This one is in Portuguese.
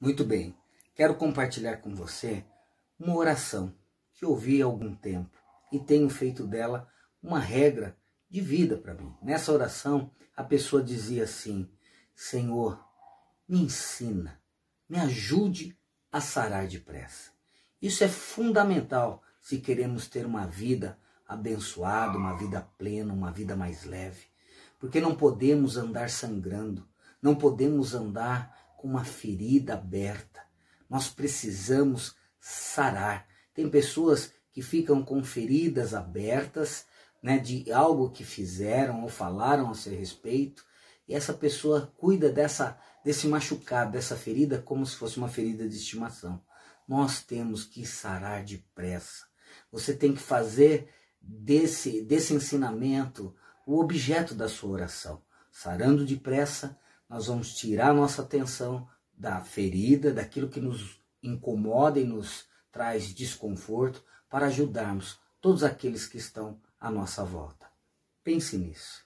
Muito bem, quero compartilhar com você uma oração que ouvi há algum tempo e tenho feito dela uma regra de vida para mim. Nessa oração, a pessoa dizia assim: Senhor, me ensina, me ajude a sarar depressa. Isso é fundamental se queremos ter uma vida abençoada, uma vida plena, uma vida mais leve, porque não podemos andar sangrando, não podemos andar com uma ferida aberta. Nós precisamos sarar. Tem pessoas que ficam com feridas abertas, né, de algo que fizeram ou falaram a seu respeito, e essa pessoa cuida dessa desse machucado, dessa ferida como se fosse uma ferida de estimação. Nós temos que sarar depressa. Você tem que fazer desse desse ensinamento o objeto da sua oração. Sarando depressa, nós vamos tirar nossa atenção da ferida, daquilo que nos incomoda e nos traz desconforto, para ajudarmos todos aqueles que estão à nossa volta. Pense nisso.